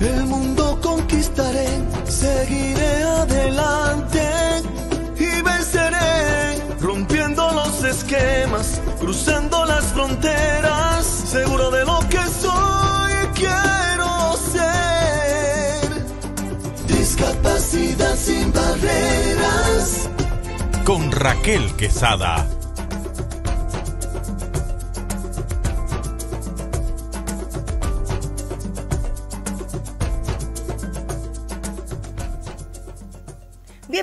el mundo conquistaré, seguiré adelante y venceré, rompiendo los esquemas, cruzando las fronteras, seguro de lo que soy y quiero ser. Discapacidad sin barreras. Con Raquel Quesada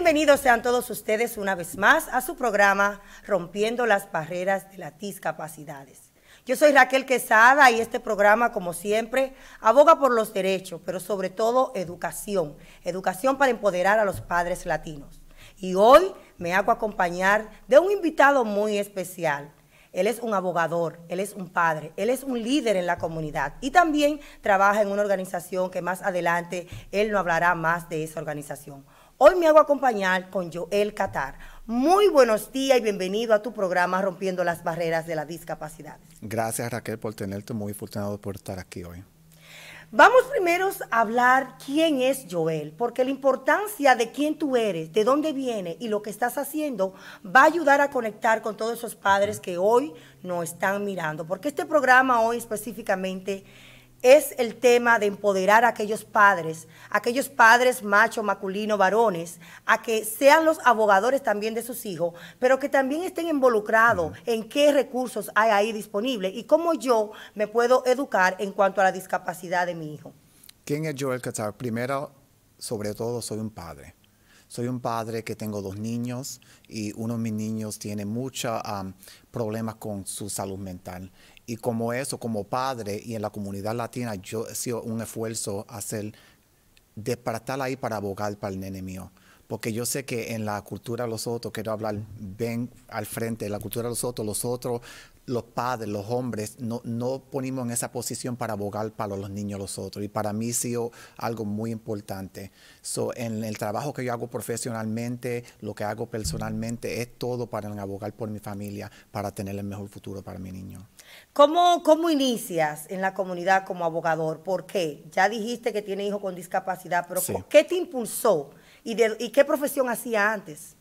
Bienvenidos sean todos ustedes una vez más a su programa Rompiendo las Barreras de las Discapacidades. Yo soy Raquel Quesada y este programa, como siempre, aboga por los derechos, pero sobre todo educación, educación para empoderar a los padres latinos. Y hoy me hago acompañar de un invitado muy especial, él es un abogador, él es un padre, él es un líder en la comunidad y también trabaja en una organización que más adelante él no hablará más de esa organización. Hoy me hago acompañar con Joel Catar. Muy buenos días y bienvenido a tu programa Rompiendo las Barreras de la Discapacidad. Gracias Raquel por tenerte, muy afortunado por estar aquí hoy. Vamos primero a hablar quién es Joel, porque la importancia de quién tú eres, de dónde viene y lo que estás haciendo va a ayudar a conectar con todos esos padres que hoy nos están mirando, porque este programa hoy específicamente es el tema de empoderar a aquellos padres, aquellos padres macho, masculino, varones, a que sean los abogadores también de sus hijos, pero que también estén involucrados en qué recursos hay ahí disponibles y cómo yo me puedo educar en cuanto a la discapacidad de mi hijo. ¿Quién es Joel Katar? Primero, sobre todo, soy un padre. Soy un padre que tengo dos niños y uno de mis niños tiene muchos problemas con su salud mental y como eso, como padre y en la comunidad latina, yo he sido un esfuerzo hacer, despertar ahí para abogar para el nene mío porque yo sé que en la cultura de los otros, quiero hablar bien al frente, de la cultura de los otros, los otros, los padres, los hombres, no, no ponemos en esa posición para abogar para los niños los otros. Y para mí ha sido algo muy importante. en el trabajo que yo hago profesionalmente, lo que hago personalmente, es todo para abogar por mi familia, para tener el mejor futuro para mi niño. ¿Cómo, ¿Cómo inicias en la comunidad como abogador? ¿Por qué? Ya dijiste que tiene hijos con discapacidad, pero ¿qué te impulsó? y, qué profesión hacía antes?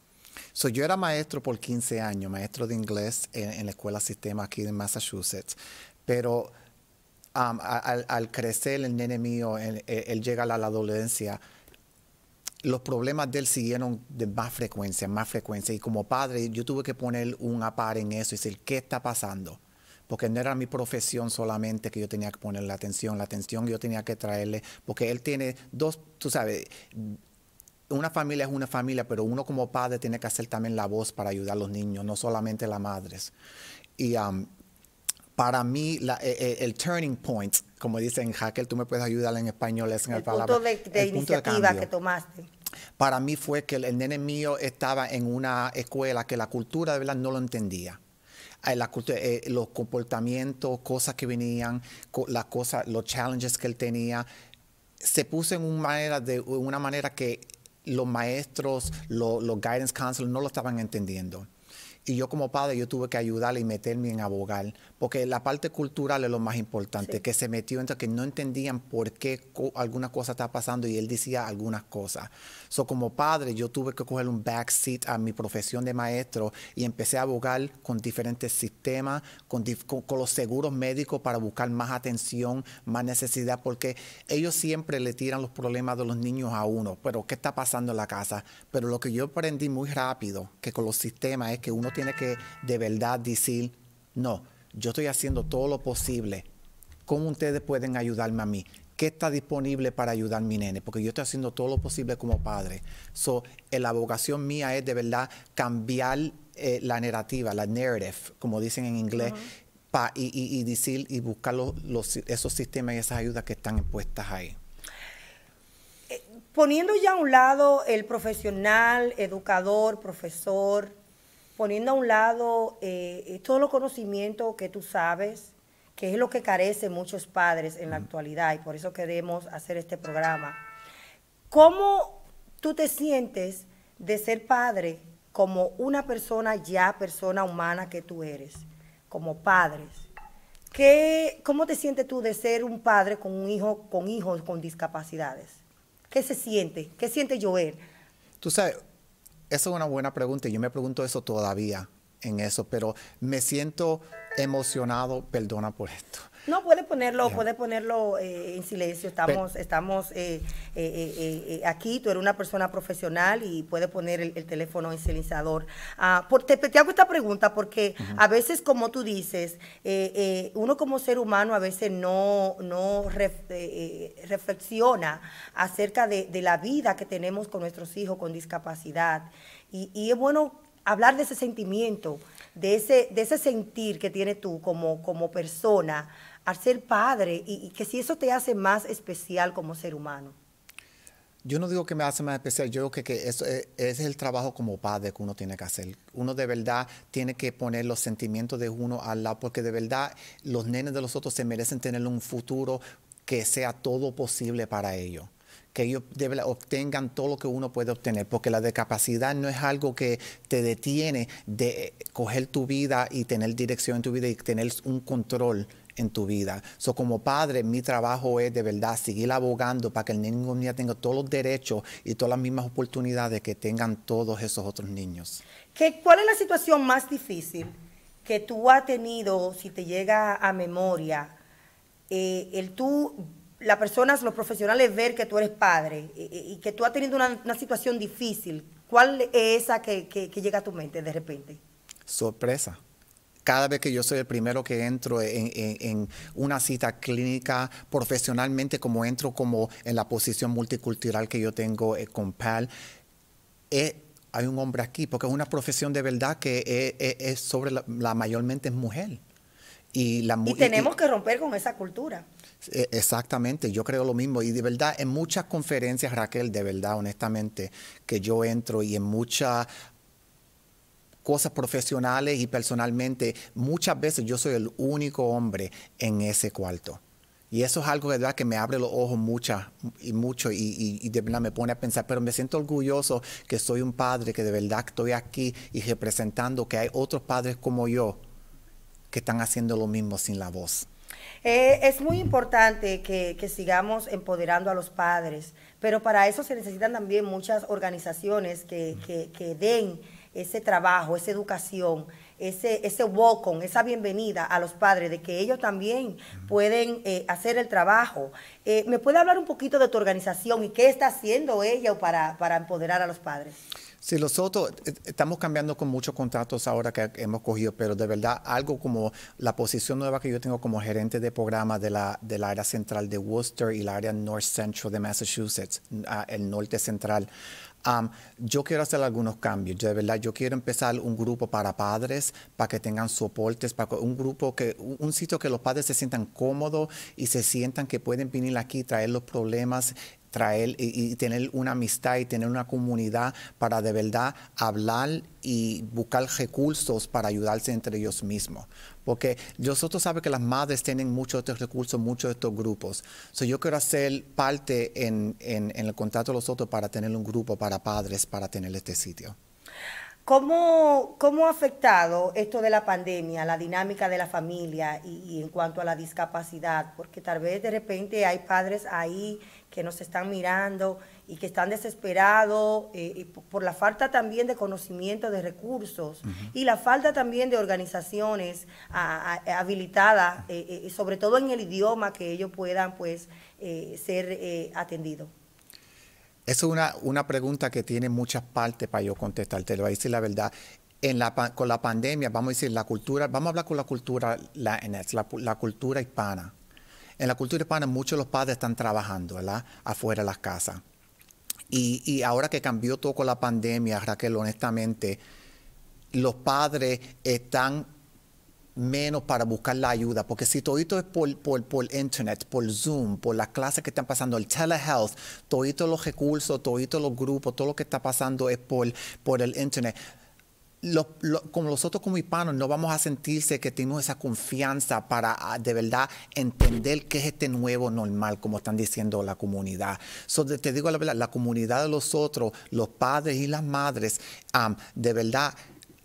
yo era maestro por 15 años, maestro de inglés en, la escuela sistema aquí en Massachusetts, pero um, al, crecer el nene mío, él, llega a la, adolescencia, los problemas de él siguieron de más frecuencia, más frecuencia. Y como padre, yo tuve que poner un apar en eso y decir, ¿qué está pasando? Porque no era mi profesión solamente que yo tenía que ponerle atención, la atención que yo tenía que traerle, porque él tiene dos, tú sabes, una familia es una familia, pero uno como padre tiene que hacer también la voz para ayudar a los niños, no solamente las madres. Y um, para mí, e, e, el, turning point, como dicen Jaquel, tú me puedes ayudar en español, es en el, palabra. de, iniciativa que tomaste. Para mí fue que el, nene mío estaba en una escuela que la cultura de verdad no lo entendía. Eh, eh, los comportamientos, cosas que venían, las cosas, los challenges que él tenía, se puso en una manera, de, una manera que los maestros, los, guidance counselors no lo estaban entendiendo. Y yo como padre, yo tuve que ayudarle y meterme en abogar, porque la parte cultural es lo más importante, que se metió entre que no entendían por qué alguna cosa estaba pasando y él decía algunas cosas. So, como padre, yo tuve que coger un backseat a mi profesión de maestro y empecé a abogar con diferentes sistemas, con, con, con los seguros médicos para buscar más atención, más necesidad, porque ellos siempre le tiran los problemas de los niños a uno, pero ¿qué está pasando en la casa? Pero lo que yo aprendí muy rápido, que con los sistemas es que uno tiene que de verdad decir, no, yo estoy haciendo todo lo posible. ¿Cómo ustedes pueden ayudarme a mí? ¿Qué está disponible para ayudar a mi nene? Porque yo estoy haciendo todo lo posible como padre. So, eh, la vocación mía es de verdad cambiar eh, la narrativa, la narrative, como dicen en inglés, y, decir y buscar los, esos sistemas y esas ayudas que están puestas ahí. Eh, poniendo ya a un lado el profesional, educador, profesor, poniendo a un lado eh, eh, todo el conocimiento que tú sabes, que es lo que carece muchos padres en la actualidad y por eso queremos hacer este programa. ¿Cómo tú te sientes de ser padre como una persona ya, persona humana que tú eres, como padres? ¿Qué, ¿Cómo te sientes tú de ser un padre con un hijo, con hijos con discapacidades? ¿Qué se siente? ¿Qué siente Joel? Tú sabes, esa es una buena pregunta. y Yo me pregunto eso todavía en eso, pero me siento emocionado, perdona por esto, no, puede ponerlo, puede ponerlo eh, en silencio. Estamos, estamos eh, eh, aquí, tú eres una persona profesional y puede poner el, teléfono en silenciador. Ah, te, te, hago esta pregunta porque a veces, como tú dices, uno como ser humano a veces no, no reflexiona acerca de, la vida que tenemos con nuestros hijos con discapacidad. Y, es bueno hablar de ese sentimiento de ese, de ese sentir que tienes tú como, como persona al ser padre y, que si eso te hace más especial como ser humano. Yo no digo que me hace más especial, yo digo que, que eso es, el trabajo como padre que uno tiene que hacer. Uno de verdad tiene que poner los sentimientos de uno al lado, porque de verdad los nenes de los otros se merecen tener un futuro que sea todo posible para ellos que ellos obtengan todo lo que uno puede obtener, porque la discapacidad no es algo que te detiene de coger tu vida y tener dirección en tu vida y tener un control en tu vida. So, como padre, mi trabajo es de verdad seguir abogando para que el niño día tenga todos los derechos y todas las mismas oportunidades que tengan todos esos otros niños. ¿Qué, ¿Cuál es la situación más difícil que tú has tenido, si te llega a memoria, eh, el tú, las personas, los profesionales ver que tú eres padre eh, eh, y, que tú has tenido una, situación difícil? ¿Cuál es esa que llega a tu mente de repente? Sorpresa cada vez que yo soy el primero que entro en, una cita clínica profesionalmente, como entro como en la posición multicultural que yo tengo eh, con PAL, eh, hay un hombre aquí, porque es una profesión de verdad que eh, es, sobre la, mayormente es mujer. Y, la, tenemos que romper con esa cultura. E, exactamente, yo creo lo mismo. Y de verdad, en muchas conferencias, Raquel, de verdad, honestamente, que yo entro y en muchas cosas profesionales y personalmente, muchas veces yo soy el único hombre en ese cuarto. Y eso es algo que me abre los ojos mucha, y mucho y, me pone a pensar, pero me siento orgulloso que soy un padre, que de verdad estoy aquí y representando que hay otros padres como yo que están haciendo lo mismo sin la voz. Eh, es muy importante que, sigamos empoderando a los padres, pero para eso se necesitan también muchas organizaciones que den ese trabajo, esa educación, ese, ese welcome, esa bienvenida a los padres de que ellos también pueden eh, hacer el trabajo. Eh, ¿Me puede hablar un poquito de tu organización y qué está haciendo ella para, para empoderar a los padres? Sí, nosotros eh, estamos cambiando con muchos contratos ahora que hemos cogido, pero de verdad algo como la posición nueva que yo tengo como gerente de programa de la, del área central de Worcester y la área North Central de Massachusetts, ah, el norte central yo quiero hacer algunos cambios. de verdad, yo quiero empezar un grupo para padres, para que tengan soportes, para un grupo que, un sitio que los padres se sientan cómodos y se sientan que pueden venir aquí, traer los problemas traer y, tener una amistad y tener una comunidad para de verdad hablar y buscar recursos para ayudarse entre ellos mismos. Porque nosotros sabemos que las madres tienen muchos de estos recursos, muchos de estos grupos. So, yo quiero hacer parte en, el contacto de los otros para tener un grupo para padres, para tener este sitio. ¿Cómo, ¿Cómo, ha afectado esto de la pandemia, la dinámica de la familia y, en cuanto a la discapacidad? Porque tal vez de repente hay padres ahí que nos están mirando y que están desesperados eh, por la falta también de conocimiento de recursos y la falta también de organizaciones eh, habilitadas, eh, sobre todo en el idioma que ellos puedan pues ser atendidos. Es una, una pregunta que tiene muchas partes para yo contestarte, lo voy a decir la verdad. En la, con la pandemia, vamos a decir, la cultura, vamos a hablar con la cultura la, la cultura hispana en la cultura hispana muchos los padres están trabajando, ¿verdad? Afuera de las casas. Y, ahora que cambió todo con la pandemia, Raquel, honestamente, los padres están menos para buscar la ayuda, porque si todo esto es por, por, internet, por Zoom, por las clases que están pasando, el telehealth, todos los recursos, todos los grupos, todo lo que está pasando es por, por el internet como nosotros como hispanos no vamos a sentirse que tenemos esa confianza para ah, de verdad entender qué es este nuevo normal, como están diciendo la comunidad. te digo la verdad, la comunidad de los otros, los padres y las madres, de verdad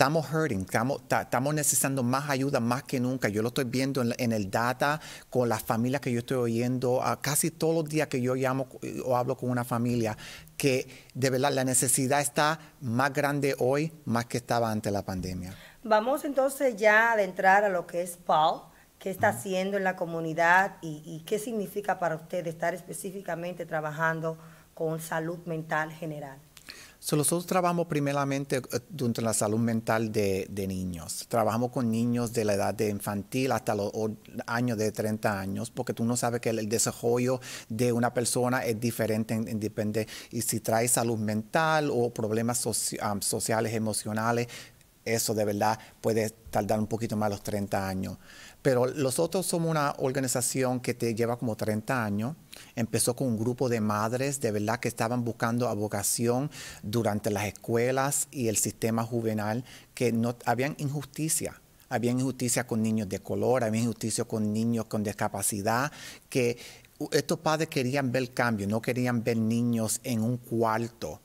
estamos hurting, estamos, necesitando más ayuda más que nunca. Yo lo estoy viendo en, el data con las familias que yo estoy oyendo, casi todos los días que yo llamo o hablo con una familia, que de verdad la necesidad está más grande hoy más que estaba antes de la pandemia. Vamos entonces ya a adentrar a lo que es Paul. ¿Qué está haciendo en la comunidad y qué significa para usted estar específicamente trabajando con salud mental general? nosotros trabajamos primeramente eh, dentro la salud mental de, niños. Trabajamos con niños de la edad de infantil hasta los años de 30 años, porque tú no sabes que el, desarrollo de una persona es diferente, en, y si trae salud mental o problemas sociales, emocionales, eso de verdad puede tardar un poquito más los 30 años. Pero nosotros somos una organización que te lleva como 30 años. Empezó con un grupo de madres de verdad que estaban buscando abogación durante las escuelas y el sistema juvenil, que no habían injusticia. Había injusticia con niños de color, había injusticia con niños con discapacidad, que estos padres querían ver cambio, no querían ver niños en un cuarto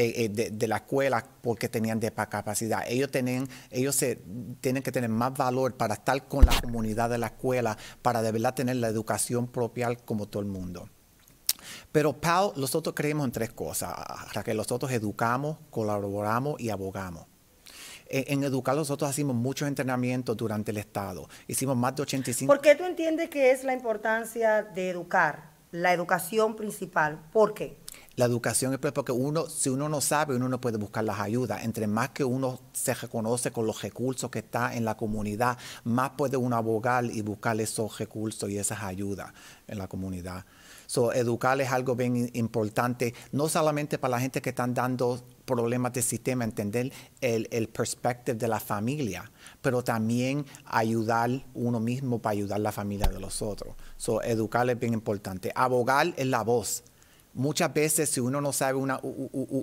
eh, eh, de, la escuela porque tenían capacidad Ellos, tienen, ellos se, tienen que tener más valor para estar con la comunidad de la escuela, para de verdad tener la educación propia como todo el mundo. Pero Pau, nosotros creemos en tres cosas, Que Nosotros educamos, colaboramos y abogamos en, educar nosotros hacemos muchos entrenamientos durante el Estado. Hicimos más de 85. ¿Por qué tú entiendes que es la importancia de educar, la educación principal? ¿Por qué? La educación es porque uno, si uno no sabe, uno no puede buscar las ayudas. Entre más que uno se reconoce con los recursos que está en la comunidad, más puede uno abogar y buscar esos recursos y esas ayudas en la comunidad. So, educar es algo bien importante, no solamente para la gente que están dando problemas de sistema, entender el, perspective de la familia, pero también ayudar uno mismo para ayudar la familia de los otros. So, educar es bien importante. Abogar es la voz muchas veces si uno no sabe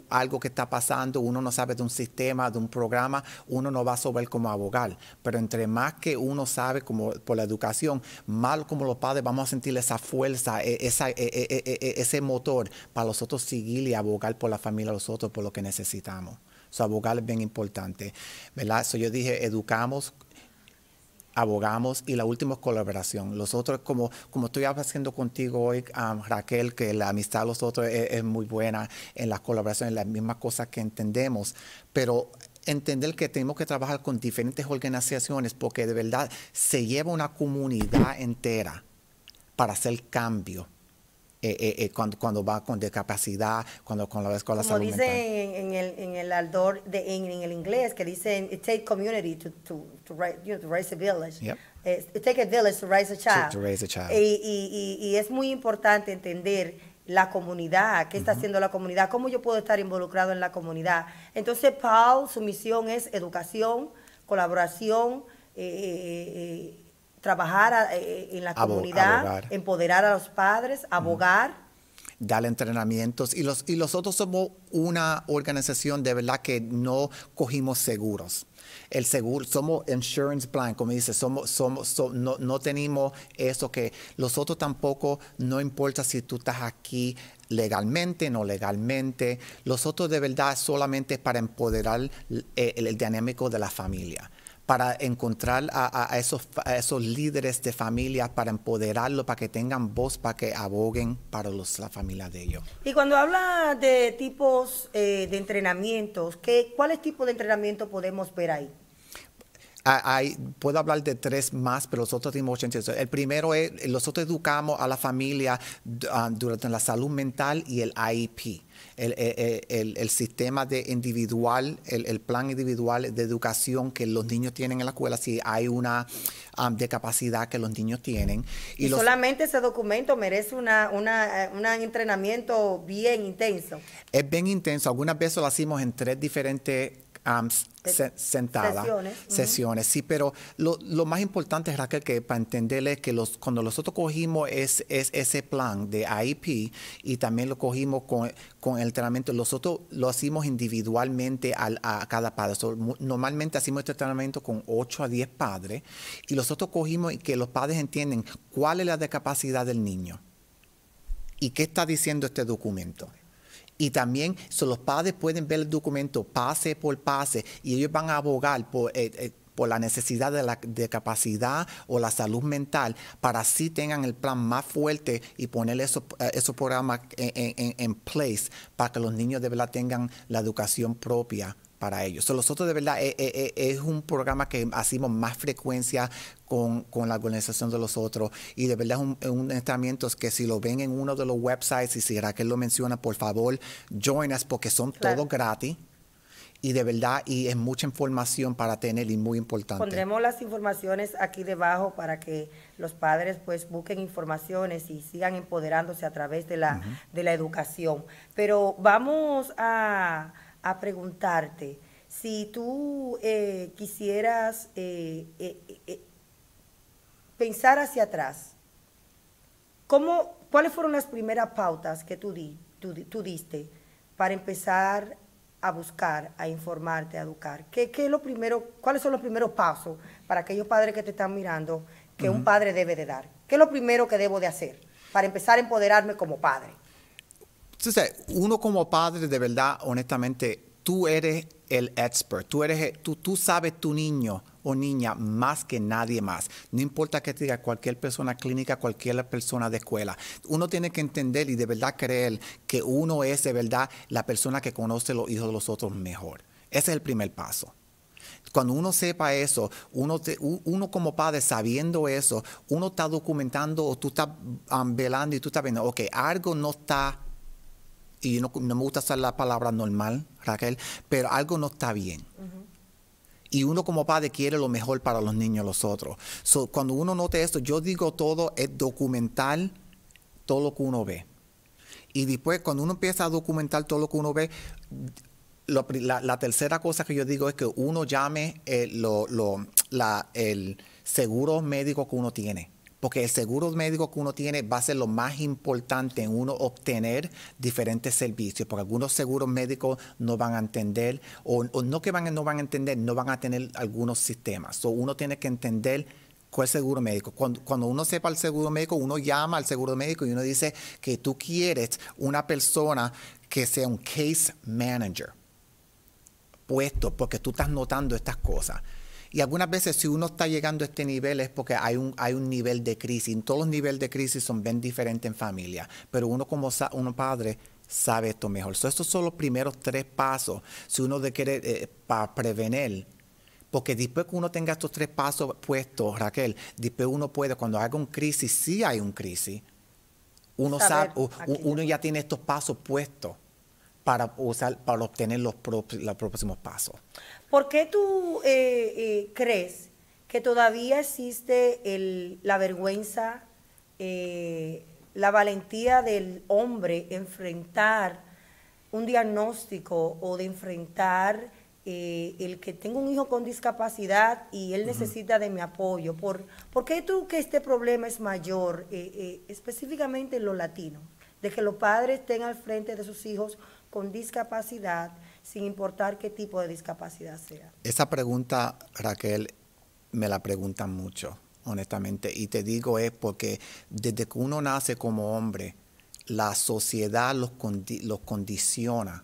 algo que está pasando, uno no sabe de un sistema, de un programa, uno no va a saber como abogar. Pero entre más que uno sabe como por la educación, mal como los padres vamos a sentir esa fuerza, e, e, e, ese motor para nosotros seguir y abogar por la familia, nosotros por lo que necesitamos. su abogar es bien importante, ¿verdad? yo dije, educamos abogamos y la última es colaboración. Los otros, como, como estoy haciendo contigo hoy, Raquel, que la amistad de los otros es, muy buena en la colaboración, es las misma cosa que entendemos, pero entender que tenemos que trabajar con diferentes organizaciones porque de verdad se lleva una comunidad entera para hacer cambio. Eh, eh, eh, cuando, cuando, va con discapacidad, cuando con la, escuela la Como dicen En, el, en el aldor de, en, el inglés, que dicen it takes community to, to, raise, to raise a village. It takes a village to raise a child. a Y, y, es muy importante entender la comunidad, qué está haciendo la comunidad, cómo yo puedo estar involucrado en la comunidad. Entonces, Paul, su misión es educación, colaboración, trabajar eh, en la comunidad, empoderar a los padres, abogar. Dar entrenamientos. Y, los, y nosotros somos una organización de verdad que no cogimos seguros. El seguro, somos insurance plan, como dice, somos, somos, no, no, tenemos eso que los otros tampoco, no importa si tú estás aquí legalmente, no legalmente, los otros de verdad solamente para empoderar eh, el dinámico de la familia para encontrar a, esos, esos líderes de familia, para empoderarlos, para que tengan voz, para que aboguen para los, la familia de ellos. Y cuando habla de tipos eh, de entrenamientos, ¿qué, ¿cuáles tipo de entrenamiento podemos ver ahí? puedo hablar de tres más, pero los otros tenemos 80. El primero es, nosotros educamos a la familia ah, durante la salud mental y el IEP. Eh, eh, el, sistema de individual, el, plan individual de educación que los niños tienen en la escuela, si hay una um, que los niños tienen. Y, solamente ese documento merece eh, un entrenamiento bien intenso. Es bien intenso. Algunas veces lo hacemos en tres diferentes eh, sentada. Sesiones. sí, pero lo, más importante, Raquel, que para entenderle que los, cuando nosotros cogimos es, ese plan de IEP y también lo cogimos con, el tratamiento, nosotros lo hacemos individualmente a cada padre. normalmente hacemos este tratamiento con 8 a 10 padres y nosotros cogimos que los padres entienden cuál es la discapacidad del niño y qué está diciendo este documento. Y también los padres pueden ver el documento pase por pase y ellos van a abogar por... Eh, eh, la necesidad de la capacidad o la salud mental para así tengan el plan más fuerte y poner eh, esos, programas en, place para que los niños de verdad tengan la educación propia para ellos. nosotros de verdad es un programa que hacemos más frecuencia con, la organización de los otros. Y de verdad es un, un entrenamiento que si lo ven en uno de los websites y si Raquel lo menciona, por favor, join porque son todos gratis. Y de verdad, y es mucha información para tener y muy importante. Pondremos las informaciones aquí debajo para que los padres pues busquen informaciones y sigan empoderándose a través de la, de la educación. Pero vamos a, preguntarte, si tú eh, quisieras eh, eh, pensar hacia atrás, ¿cuáles fueron las primeras pautas que tú, di, tú, diste para empezar a buscar, a informarte, a educar? ¿Qué, es lo primero, ¿Cuáles son los primeros pasos para aquellos padres que te están mirando que un padre debe de dar? ¿Qué es lo primero que debo de hacer para empezar a empoderarme como padre? Entonces, uno como padre, de verdad, honestamente, tú eres el expert, tú, eres, tú sabes tu niño o niña más que nadie más. No importa que te diga cualquier persona clínica, cualquier persona de escuela. Uno tiene que entender y de verdad creer que uno es de verdad la persona que conoce los hijos de los otros mejor. Ese es el primer paso. Cuando uno sepa eso, uno, como padre sabiendo eso, uno está documentando o tú estás velando y tú estás viendo, ok, algo no está, y no, me gusta usar la palabra normal, Raquel, pero algo no está bien y uno como padre quiere lo mejor para los niños, los otros. cuando uno note esto, yo digo todo es documentar todo lo que uno ve. Y después, cuando uno empieza a documentar todo lo que uno ve, la, tercera cosa que yo digo es que uno llame eh, el seguro médico que uno tiene porque el seguro médico que uno tiene va a ser lo más importante en uno obtener diferentes servicios, porque algunos seguros médicos no van a entender, o, no que van, no van a entender, no van a tener algunos sistemas. uno tiene que entender cuál seguro médico. cuando, uno sepa el seguro médico, uno llama al seguro médico y uno dice que tú quieres una persona que sea un case manager puesto, porque tú estás notando estas cosas. Y algunas veces si uno está llegando a este nivel es porque hay un, hay un nivel de crisis. Todos los niveles de crisis son bien diferentes en familia, pero uno como uno padre sabe esto mejor. estos son los primeros tres pasos si uno quiere eh, para prevenir porque después que uno tenga estos tres pasos puestos, Raquel, después uno puede, cuando haga un crisis, si hay un crisis, uno, sabe, uno ya tiene estos pasos puestos para, usar, para obtener los, los próximos pasos. ¿Por qué tú eh, eh, crees que todavía existe la vergüenza, eh, la valentía del hombre enfrentar un diagnóstico o de enfrentar el que tengo un hijo con discapacidad y él necesita de mi apoyo. ¿Por, ¿Por, qué tú que este problema es mayor, específicamente en los latinos, de que los padres estén al frente de sus hijos con discapacidad, sin importar qué tipo de discapacidad sea. Esa pregunta, Raquel, me la preguntan mucho, honestamente, y te digo es porque desde que uno nace como hombre, la sociedad los, los condiciona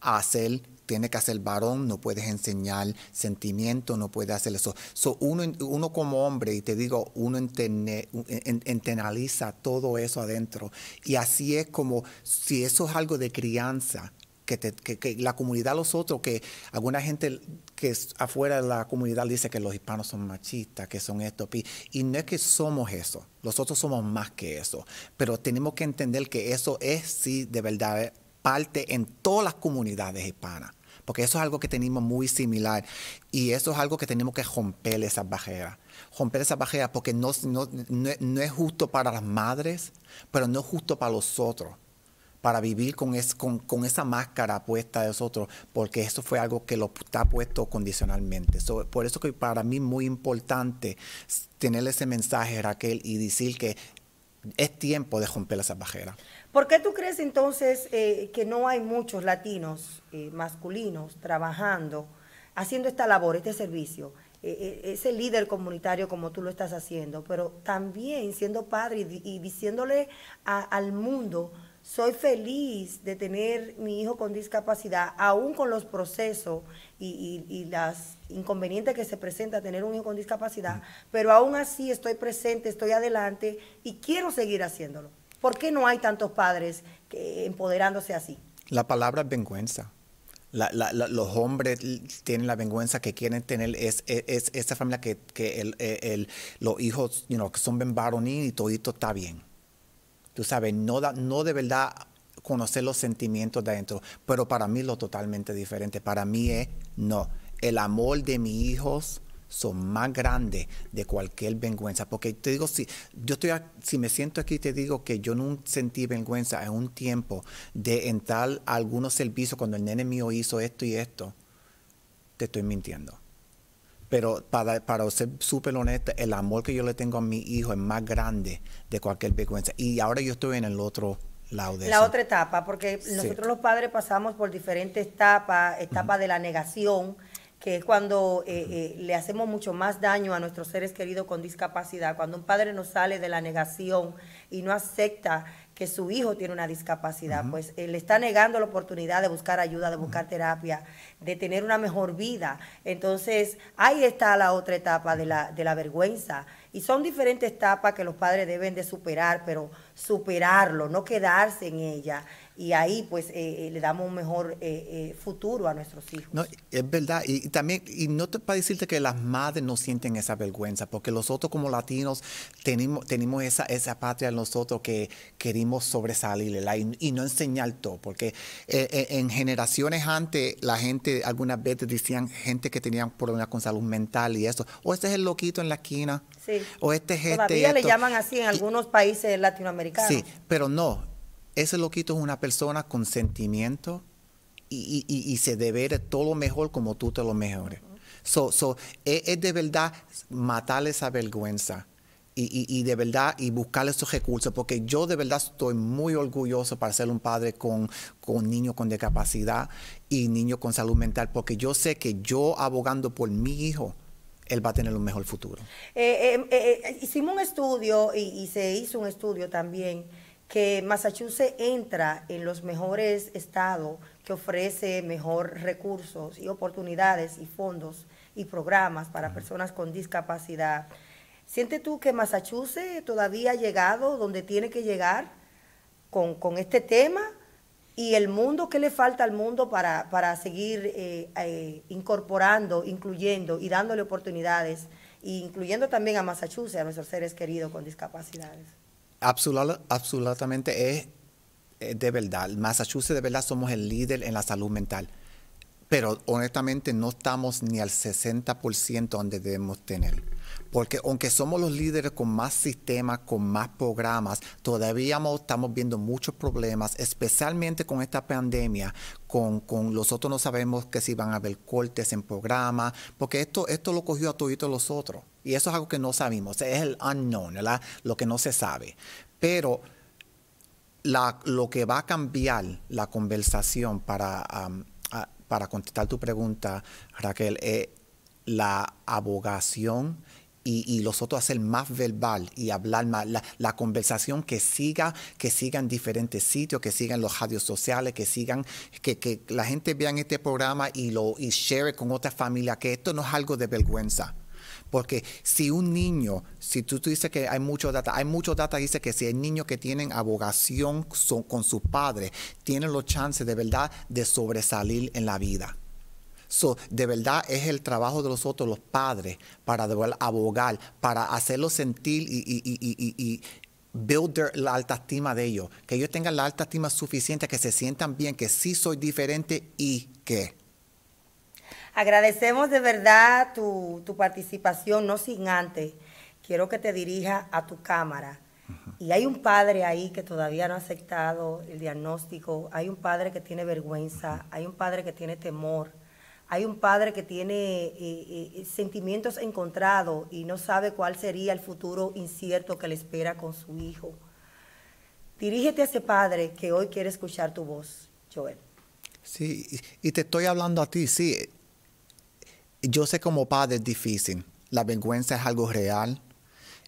a hacer tiene que hacer varón, no puedes enseñar sentimiento, no puedes hacer eso. uno, uno como hombre, y te digo, uno internaliza todo eso adentro. Y así es como, si eso es algo de crianza, que, la comunidad, los otros, que alguna gente que es afuera de la comunidad dice que los hispanos son machistas, que son esto, y no es que somos eso, nosotros somos más que eso, pero tenemos que entender que eso es sí de verdad parte en todas las comunidades hispanas, porque eso es algo que tenemos muy similar y eso es algo que tenemos que romper esas bajeras. romper esas barreras porque no, no, es justo para las madres, pero no es justo para los otros para vivir con, con, esa máscara puesta de nosotros, porque eso fue algo que lo está puesto condicionalmente. por eso que para mí es muy importante tener ese mensaje, Raquel, y decir que es tiempo de romper esa bajeras. ¿Por qué tú crees entonces eh, que no hay muchos latinos eh, masculinos trabajando, haciendo esta labor, este servicio? Eh, ese líder comunitario como tú lo estás haciendo, pero también siendo padre y, diciéndole al mundo, soy feliz de tener mi hijo con discapacidad, aún con los procesos y, y, las inconvenientes que se presenta tener un hijo con discapacidad, mm. pero aún así estoy presente, estoy adelante y quiero seguir haciéndolo. ¿Por qué no hay tantos padres empoderándose así? La palabra es vergüenza. los hombres tienen la vergüenza que quieren tener es, esa familia que, los hijos son bien y todo está bien. Tú sabes, no, no de verdad conocer los sentimientos de adentro, pero para mí lo totalmente diferente. Para mí es no. El amor de mis hijos son más grandes de cualquier vergüenza. Porque te digo, si yo estoy, si me siento aquí, te digo que yo no sentí vergüenza en un tiempo de entrar a algunos servicios cuando el nene mío hizo esto y esto, te estoy mintiendo. Pero para, ser súper honesta, el amor que yo le tengo a mi hijo es más grande de cualquier vergüenza. Y ahora yo estoy en el otro lado de eso. la otra etapa, porque nosotros los padres pasamos por diferentes etapas, etapas de la negación, que es cuando eh, eh, le hacemos mucho más daño a nuestros seres queridos con discapacidad, cuando un padre no sale de la negación y no acepta que su hijo tiene una discapacidad, pues eh, le está negando la oportunidad de buscar ayuda, de buscar terapia, de tener una mejor vida. Entonces, ahí está la otra etapa de la, de la vergüenza. Y son diferentes etapas que los padres deben de superar, pero superarlo, no quedarse en ella. Y ahí pues eh, eh, le damos un mejor eh, futuro a nuestros hijos. No, es verdad. Y, también, y no te, para decirte que las madres no sienten esa vergüenza, porque nosotros como latinos tenemos, tenemos esa, esa patria nosotros que queremos sobresalir Y, no enseñar todo, porque en generaciones antes la gente algunas veces decían gente que tenían problemas con salud mental y eso, o oh, este es el loquito en la esquina, o este es este, Todavía este, le llaman así en algunos países latinoamericanos Sí, pero no. Ese loquito es una persona con sentimiento y, se debe de todo lo mejor como tú te lo mejores. So, e, es, de verdad matarle esa vergüenza. Y, de verdad y buscar esos recursos, porque yo de verdad estoy muy orgulloso para ser un padre con, con niños con discapacidad y niños con salud mental, porque yo sé que yo abogando por mi hijo, él va a tener un mejor futuro. Eh, eh, eh, hicimos un estudio y, se hizo un estudio también que Massachusetts entra en los mejores estados que ofrece mejor recursos y oportunidades y fondos y programas para personas con discapacidad. Siente tú que Massachusetts todavía ha llegado donde tiene que llegar con, con este tema? y el mundo, ¿qué le falta al mundo para, seguir eh, eh, incorporando, incluyendo y dándole oportunidades, e incluyendo también a Massachusetts, a nuestros seres queridos con discapacidades? absolutamente es eh, de verdad. Massachusetts de verdad somos el líder en la salud mental, pero honestamente no estamos ni al 60% donde debemos tenerlo. Porque aunque somos los líderes con más sistemas, con más programas, todavía estamos viendo muchos problemas, especialmente con esta pandemia, con, con los otros no sabemos que si van a haber cortes en programas, porque esto, esto lo cogió a todos los otros. Y eso es algo que no sabemos, es el unknown, lo que no se sabe. Pero lo que va a cambiar la conversación para, para contestar tu pregunta, Raquel, es la abogación y, y, los otros hacer más verbal y hablar más, la, conversación que siga, que siga en diferentes sitios, que sigan los radios sociales, que sigan, que, la gente vea este programa y lo y share con otra familia, que esto no es algo de vergüenza. Porque si un niño, si tú, tú, dices que hay mucho data, hay mucho data que dice que si hay niños que tienen abogación con sus padres, tienen los chances de verdad de sobresalir en la vida. So, de verdad es el trabajo de nosotros, los padres, para abogar, para hacerlo sentir y, build la alta estima de ellos, que ellos tengan la alta estima suficiente, que se sientan bien, que sí soy diferente y que. Agradecemos de verdad tu, participación, no sin antes. Quiero que te dirija a tu cámara. Y hay un padre ahí que todavía no ha aceptado el diagnóstico, hay un padre que tiene vergüenza, hay un padre que tiene temor hay un padre que tiene eh, eh, eh, sentimientos encontrados y no sabe cuál sería el futuro incierto que le espera con su hijo. Dirígete a ese padre que hoy quiere escuchar tu voz, Joel. Sí, y te estoy hablando a ti, sí. Yo sé como padre es difícil. La vergüenza es algo real.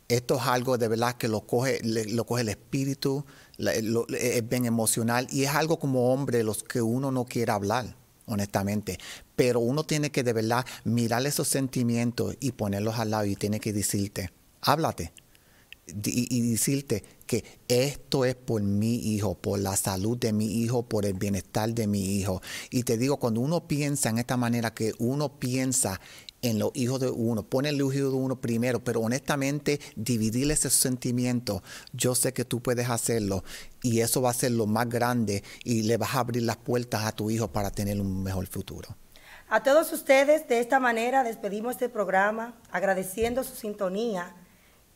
Esto es algo de verdad que lo coge, lo coge el espíritu, es bien emocional y es algo como hombre los que uno no quiere hablar honestamente. Pero uno tiene que de verdad mirar esos sentimientos y ponerlos al lado y tiene que decirte, háblate. Y, y, decirte que esto es por mi hijo, por la salud de mi hijo, por el bienestar de mi hijo. Y te digo, cuando uno piensa en esta manera, que uno piensa en los hijos de uno, pone el hijo de uno primero, pero honestamente dividir ese sentimiento, yo sé que tú puedes hacerlo y eso va a ser lo más grande y le vas a abrir las puertas a tu hijo para tener un mejor futuro. A todos ustedes, de esta manera despedimos este programa agradeciendo su sintonía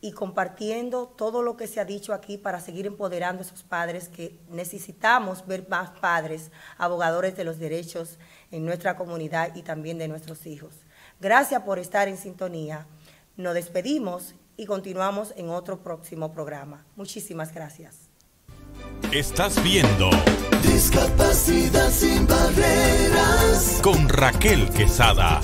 y compartiendo todo lo que se ha dicho aquí para seguir empoderando a esos padres que necesitamos ver más padres, abogadores de los derechos en nuestra comunidad y también de nuestros hijos. Gracias por estar en sintonía. Nos despedimos y continuamos en otro próximo programa. Muchísimas gracias. Estás viendo Discapacidad sin barreras con Raquel Quesada